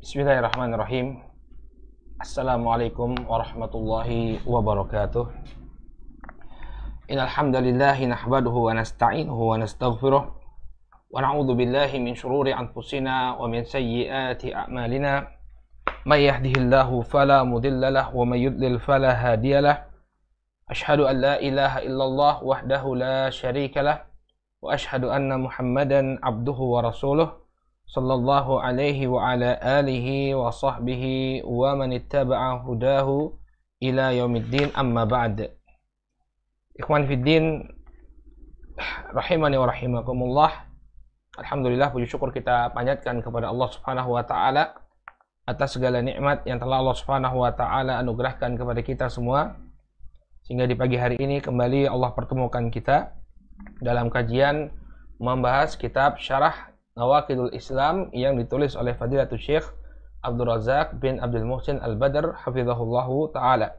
Bismillahirrahmanirrahim. Assalamualaikum warahmatullahi wabarakatuh. Innal hamdalillah nahmaduhu wa nasta'inuhu wa nastaghfiruh wa na'udzu billahi min shururi anfusina wa min sayyiati a'malina. May yahdihillahu fala mudilla lah wa may yudlil fala hadiya lah. Ashhadu an la ilaha illallah wahdahu la sharika lah wa ashhadu anna Muhammadan abduhu wa rasuluh. sallallahu alaihi wa ala alihi wa sahbihi wa man ittaba'a hudahu ila yaumiddin amma ba'd. Ikhwan fiddin rahimani wa rahimakumullah. Alhamdulillah puji syukur kita panjatkan kepada Allah Subhanahu wa taala atas segala nikmat yang telah Allah Subhanahu wa taala anugerahkan kepada kita semua. Sehingga di pagi hari ini kembali Allah pertemukan kita dalam kajian membahas kitab Syarah Nawakidul Islam yang ditulis oleh Fadilatul Syekh Abdul Razak bin Abdul Muhsin Al-Badr hafizahullahu taala.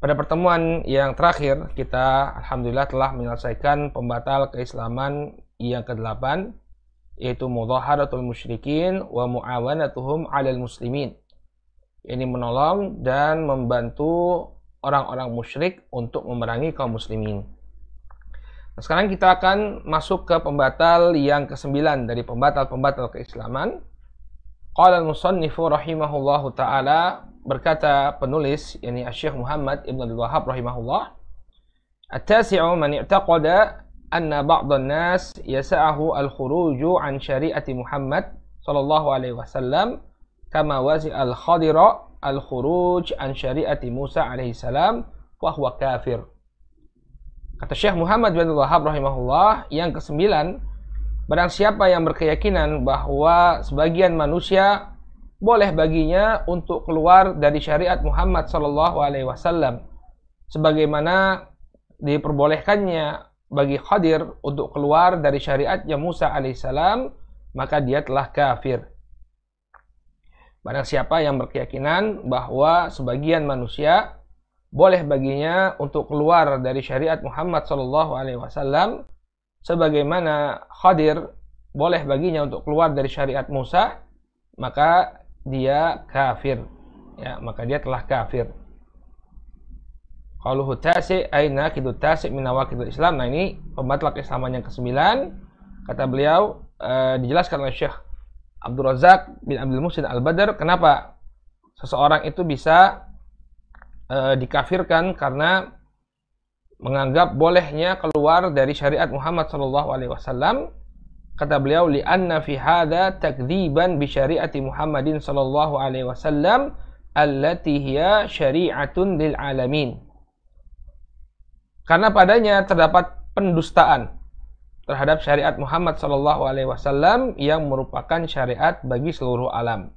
Pada pertemuan yang terakhir kita alhamdulillah telah menyelesaikan pembatal keislaman yang ke-8 yaitu atau musyrikin wa muawanatuhum 'alal muslimin. Ini menolong dan membantu orang-orang musyrik untuk memerangi kaum muslimin. Nah, sekarang kita akan masuk ke pembatal yang kesembilan dari pembatal-pembatal keislaman. Qala al-musannifu rahimahullahu taala berkata penulis yakni Syekh Muhammad Ibn Abdul wahhab rahimahullah At-tasi'u man i'taqada anna ba'd an-nas yasa'ahu al-khuruju an syari'ati Muhammad sallallahu alaihi wasallam kama wasi al-khadira al-khuruj an syari'ati Musa alaihi salam wa huwa kafir. Kata Syekh Muhammad bin Wahab rahimahullah, yang kesembilan, barang siapa yang berkeyakinan bahwa sebagian manusia boleh baginya untuk keluar dari syariat Muhammad sallallahu alaihi wasallam sebagaimana diperbolehkannya bagi Khadir untuk keluar dari syariatnya Musa alaihissalam maka dia telah kafir. Barang siapa yang berkeyakinan bahwa sebagian manusia boleh baginya untuk keluar dari syariat Muhammad Shallallahu Alaihi Wasallam, sebagaimana Khadir boleh baginya untuk keluar dari syariat Musa, maka dia kafir. Ya, maka dia telah kafir. Kalau tasi aina kidu tasi minawakidul Islam. Nah ini pembatlak Islaman yang kesembilan, kata beliau eh, dijelaskan oleh Syekh Abdul Razak bin Abdul Musin Al-Badr kenapa seseorang itu bisa e, dikafirkan karena menganggap bolehnya keluar dari syariat Muhammad Shallallahu Alaihi Wasallam kata beliau li'anna fi hada takdiban bi syariati Muhammadin Shallallahu alaihi wasallam allati hiya syari'atun lil alamin karena padanya terdapat pendustaan terhadap syariat Muhammad Shallallahu alaihi wasallam yang merupakan syariat bagi seluruh alam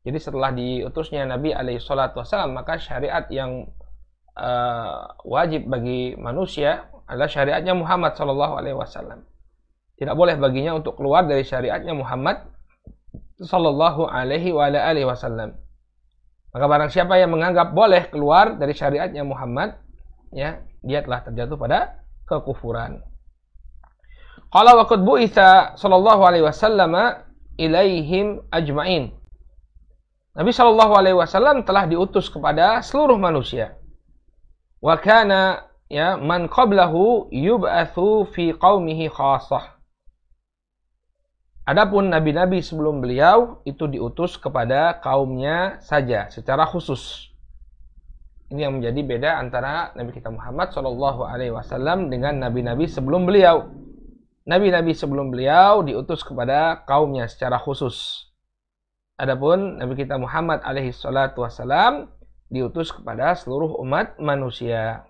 jadi setelah diutusnya Nabi alaihi salatu wasallam maka syariat yang uh, wajib bagi manusia adalah syariatnya Muhammad sallallahu alaihi wasallam. Tidak boleh baginya untuk keluar dari syariatnya Muhammad sallallahu alaihi wa alihi wasallam. Maka barang siapa yang menganggap boleh keluar dari syariatnya Muhammad, ya, dia telah terjatuh pada kekufuran. Qala wa qad bu'itha sallallahu alaihi wasallam ilaihim ajma'in. Nabi Shallallahu Alaihi Wasallam telah diutus kepada seluruh manusia. Wakana ya man qablahu yubathu fi qaumihi khasah. Adapun nabi-nabi sebelum beliau itu diutus kepada kaumnya saja secara khusus. Ini yang menjadi beda antara Nabi kita Muhammad Shallallahu Alaihi Wasallam dengan nabi-nabi sebelum beliau. Nabi-nabi sebelum beliau diutus kepada kaumnya secara khusus. Adapun Nabi kita Muhammad alaihi salatu wasalam diutus kepada seluruh umat manusia.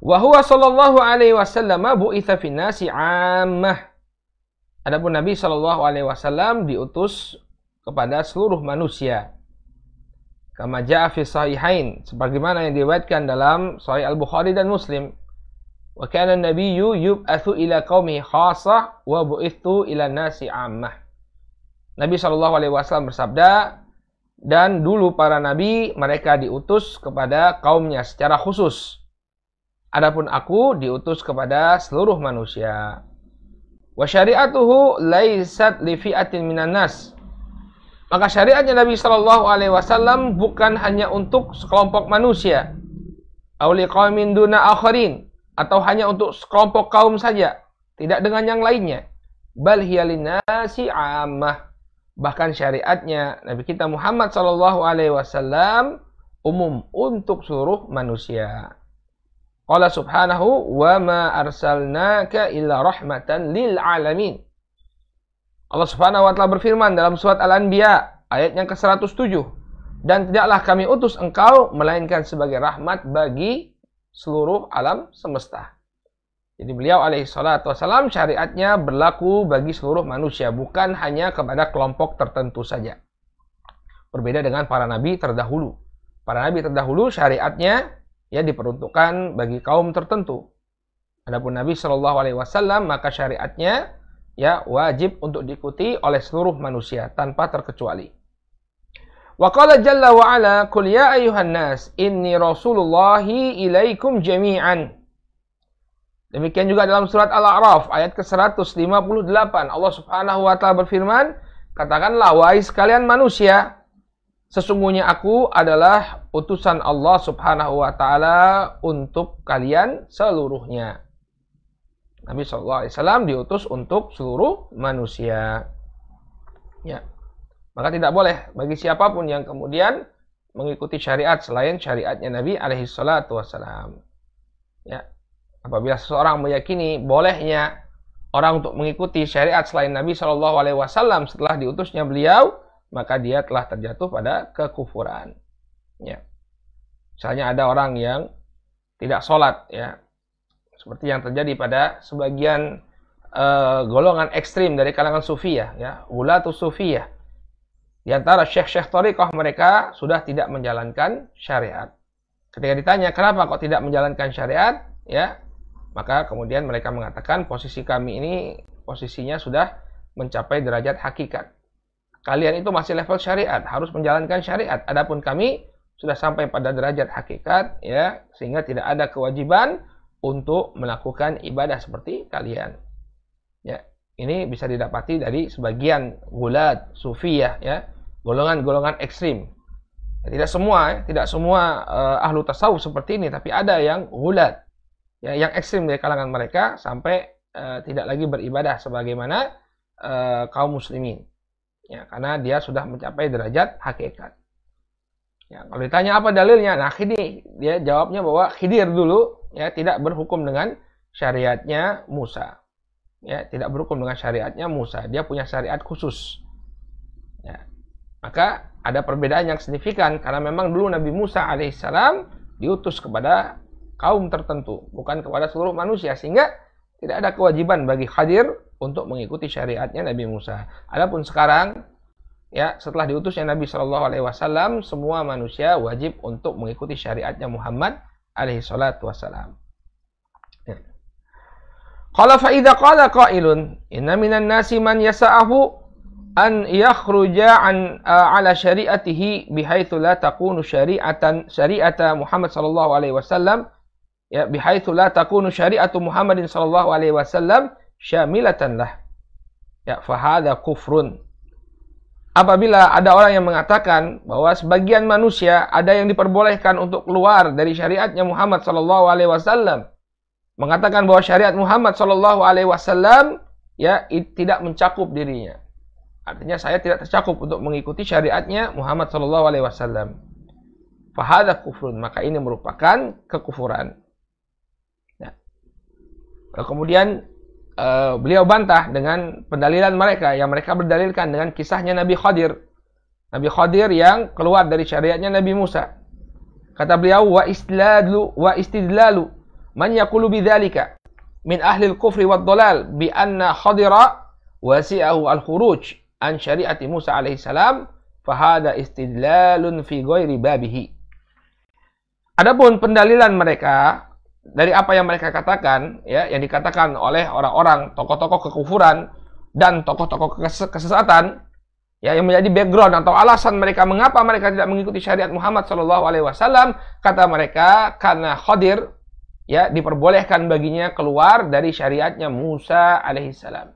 Wa huwa sallallahu alaihi wasallam bu'itsa finnasi ammah. Adapun Nabi sallallahu alaihi wasallam diutus kepada seluruh manusia. Kama ja'a fi sahihain, sebagaimana yang diriwayatkan dalam Sahih Al-Bukhari dan Muslim. Wa kana an-nabiyyu yub'atsu ila qaumi khassah wa bu'itsu ila nasi ammah. Nabi Shallallahu Alaihi Wasallam bersabda, dan dulu para nabi mereka diutus kepada kaumnya secara khusus. Adapun aku diutus kepada seluruh manusia. Wa syari'atuhu laisat li fi'atin minan nas. Maka syariatnya Nabi Shallallahu alaihi wasallam bukan hanya untuk sekelompok manusia. Auli qaumin duna akharin atau hanya untuk sekelompok kaum saja, tidak dengan yang lainnya. Bal linasi ammah bahkan syariatnya Nabi kita Muhammad Shallallahu Alaihi Wasallam umum untuk seluruh manusia. Allah subhanahu wa ma arsalnaka illa rahmatan lil alamin. Allah subhanahu wa ta'ala berfirman dalam surat Al-Anbiya ayat yang ke-107. Dan tidaklah kami utus engkau melainkan sebagai rahmat bagi seluruh alam semesta. Jadi beliau alaihi salatu wasalam syariatnya berlaku bagi seluruh manusia, bukan hanya kepada kelompok tertentu saja. Berbeda dengan para nabi terdahulu. Para nabi terdahulu syariatnya ya diperuntukkan bagi kaum tertentu. Adapun Nabi Shallallahu alaihi wasallam maka syariatnya ya wajib untuk diikuti oleh seluruh manusia tanpa terkecuali. Wa qala jalla wa ala, kul ya ayyuhan nas, inni rasulullahi ilaikum jami'an." Demikian juga dalam surat Al-A'raf ayat ke-158 Allah Subhanahu wa taala berfirman, "Katakanlah wahai sekalian manusia, sesungguhnya aku adalah utusan Allah Subhanahu wa taala untuk kalian seluruhnya." Nabi sallallahu alaihi wasallam diutus untuk seluruh manusia. Ya. Maka tidak boleh bagi siapapun yang kemudian mengikuti syariat selain syariatnya Nabi alaihi salatu wasallam. Ya, apabila seseorang meyakini bolehnya orang untuk mengikuti syariat selain Nabi Shallallahu Alaihi Wasallam setelah diutusnya beliau, maka dia telah terjatuh pada kekufuran. Ya. Misalnya ada orang yang tidak sholat, ya, seperti yang terjadi pada sebagian uh, golongan ekstrim dari kalangan sufi ya, sufi sufiyah. Di antara syekh-syekh tariqah mereka sudah tidak menjalankan syariat. Ketika ditanya kenapa kok tidak menjalankan syariat, ya maka kemudian mereka mengatakan posisi kami ini posisinya sudah mencapai derajat hakikat. Kalian itu masih level syariat, harus menjalankan syariat. Adapun kami sudah sampai pada derajat hakikat ya, sehingga tidak ada kewajiban untuk melakukan ibadah seperti kalian. Ya, ini bisa didapati dari sebagian gulat sufiyah ya, golongan-golongan ekstrim. Ya, tidak semua, ya, tidak semua uh, ahlu tasawuf seperti ini, tapi ada yang gulat ya, yang ekstrim dari kalangan mereka sampai uh, tidak lagi beribadah sebagaimana uh, kaum muslimin ya karena dia sudah mencapai derajat hakikat ya kalau ditanya apa dalilnya nah khidi dia jawabnya bahwa khidir dulu ya tidak berhukum dengan syariatnya Musa ya tidak berhukum dengan syariatnya Musa dia punya syariat khusus ya maka ada perbedaan yang signifikan karena memang dulu Nabi Musa alaihissalam diutus kepada kaum tertentu, bukan kepada seluruh manusia sehingga tidak ada kewajiban bagi hadir untuk mengikuti syariatnya Nabi Musa. Adapun sekarang ya setelah diutusnya Nabi Shallallahu alaihi wasallam semua manusia wajib untuk mengikuti syariatnya Muhammad alaihi salatu wasallam. Ya. Qala fa idza qala qailun inna minan nasi man yasa'ahu an yakhruja an ala syari'atihi bihaitsu la takunu syari'atan syari'ata Muhammad sallallahu alaihi wasallam ya bihaitsu la takunu syari'atu Muhammadin sallallahu alaihi wasallam syamilatan lah. Ya fahada kufrun. Apabila ada orang yang mengatakan bahwa sebagian manusia ada yang diperbolehkan untuk keluar dari syariatnya Muhammad sallallahu alaihi wasallam, mengatakan bahwa syariat Muhammad sallallahu alaihi wasallam ya tidak mencakup dirinya. Artinya saya tidak tercakup untuk mengikuti syariatnya Muhammad sallallahu alaihi wasallam. Fahada kufrun, maka ini merupakan kekufuran. Eh, kemudian uh, beliau bantah dengan pendalilan mereka yang mereka berdalilkan dengan kisahnya Nabi Khadir. Nabi Khadir yang keluar dari syariatnya Nabi Musa. Kata beliau wa istidlalu wa istidlalu man yaqulu bidzalika min ahli al-kufri wad dalal bi anna Khadira wasi'ahu al-khuruj an syariati Musa alaihi salam fahada istidlalun fi ghairi babihi. Adapun pendalilan mereka dari apa yang mereka katakan, ya, yang dikatakan oleh orang-orang tokoh-tokoh kekufuran dan tokoh-tokoh kesesatan, ya, yang menjadi background atau alasan mereka mengapa mereka tidak mengikuti syariat Muhammad Shallallahu Alaihi Wasallam, kata mereka karena Khadir, ya, diperbolehkan baginya keluar dari syariatnya Musa Alaihissalam.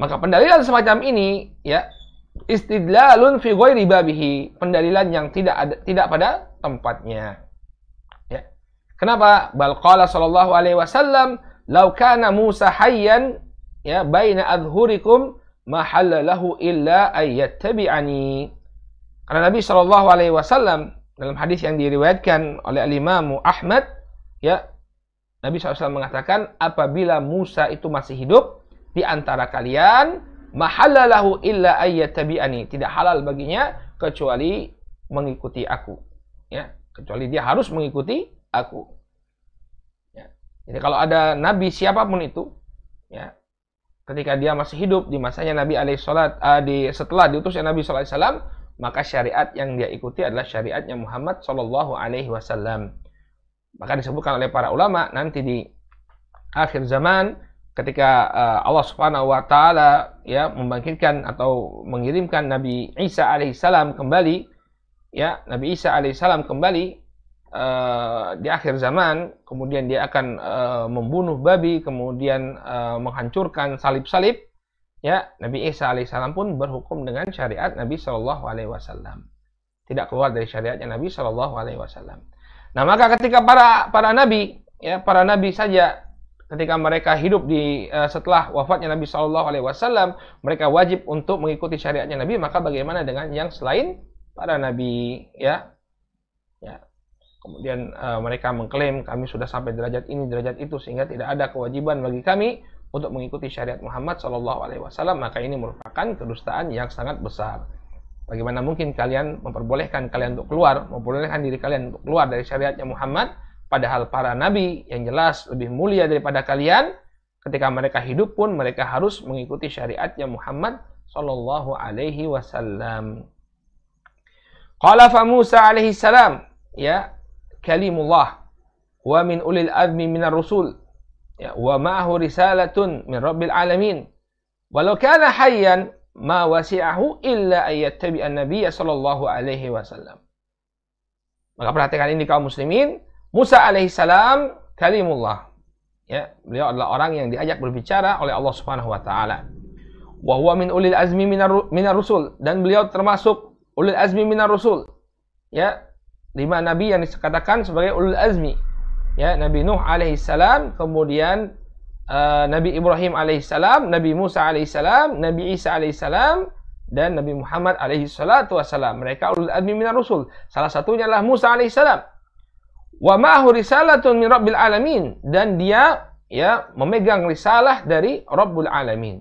Maka pendalilan semacam ini, ya, istidlalun fi ghairi babihi, pendalilan yang tidak ada, tidak pada tempatnya. Kenapa? Bal qala sallallahu alaihi wasallam, "Lau kana Musa hayyan ya baina adhurikum ma halalahu illa ayyattabi'ani." Karena Nabi sallallahu alaihi wasallam dalam hadis yang diriwayatkan oleh Imam Ahmad, ya Nabi SAW mengatakan, apabila Musa itu masih hidup, di antara kalian, mahalalahu illa ayyatabi'ani. Tidak halal baginya, kecuali mengikuti aku. Ya, kecuali dia harus mengikuti aku. Ya. Jadi kalau ada nabi siapapun itu, ya, ketika dia masih hidup di masanya Nabi Alaihissalam, uh, eh, di setelah diutusnya Nabi Sallallahu Alaihi maka syariat yang dia ikuti adalah syariatnya Muhammad Shallallahu Alaihi Wasallam. Maka disebutkan oleh para ulama nanti di akhir zaman ketika uh, Allah Subhanahu wa taala ya membangkitkan atau mengirimkan Nabi Isa alaihissalam kembali ya Nabi Isa alaihissalam kembali uh, di akhir zaman, kemudian dia akan uh, membunuh babi, kemudian uh, menghancurkan salib-salib, ya Nabi Isa alaihissalam pun berhukum dengan syariat Nabi Shallallahu alaihi wasallam. Tidak keluar dari syariatnya Nabi Shallallahu alaihi wasallam. Nah, maka ketika para para nabi, ya para nabi saja ketika mereka hidup di uh, setelah wafatnya Nabi Shallallahu Alaihi Wasallam mereka wajib untuk mengikuti syariatnya Nabi maka bagaimana dengan yang selain para nabi ya ya kemudian e, mereka mengklaim kami sudah sampai derajat ini derajat itu sehingga tidak ada kewajiban bagi kami untuk mengikuti syariat Muhammad Shallallahu Alaihi Wasallam maka ini merupakan kedustaan yang sangat besar bagaimana mungkin kalian memperbolehkan kalian untuk keluar memperbolehkan diri kalian untuk keluar dari syariatnya Muhammad padahal para nabi yang jelas lebih mulia daripada kalian ketika mereka hidup pun mereka harus mengikuti syariatnya Muhammad Shallallahu Alaihi Wasallam Qala fa Musa alaihi salam ya kalimullah wa min ulil azmi minar rusul ya, wa risalatun min rabbil alamin walau kana hayyan ma wasi'ahu illa nabiyya sallallahu alaihi wasallam maka perhatikan ini kaum muslimin Musa alaihi salam kalimullah ya beliau adalah orang yang diajak berbicara oleh Allah Subhanahu wa taala wa huwa min ulil azmi minar rusul dan beliau termasuk ulil azmi minar rusul ya lima nabi yang dikatakan sebagai ulul azmi ya Nabi Nuh alaihissalam kemudian uh, Nabi Ibrahim alaihissalam Nabi Musa alaihissalam Nabi Isa alaihissalam dan Nabi Muhammad alaihissalatu wassalam mereka ulul azmi minar rusul salah satunya adalah Musa alaihissalam wa ma'ahu risalatun min rabbil alamin dan dia ya memegang risalah dari Rabbul alamin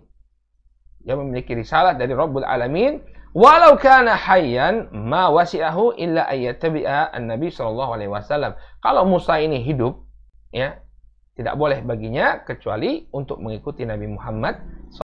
dia memiliki risalah dari Rabbul alamin Walau kana hayyan ma wasi'ahu illa ayyatabi'a an-nabi sallallahu alaihi wasallam. Kalau Musa ini hidup, ya, tidak boleh baginya kecuali untuk mengikuti Nabi Muhammad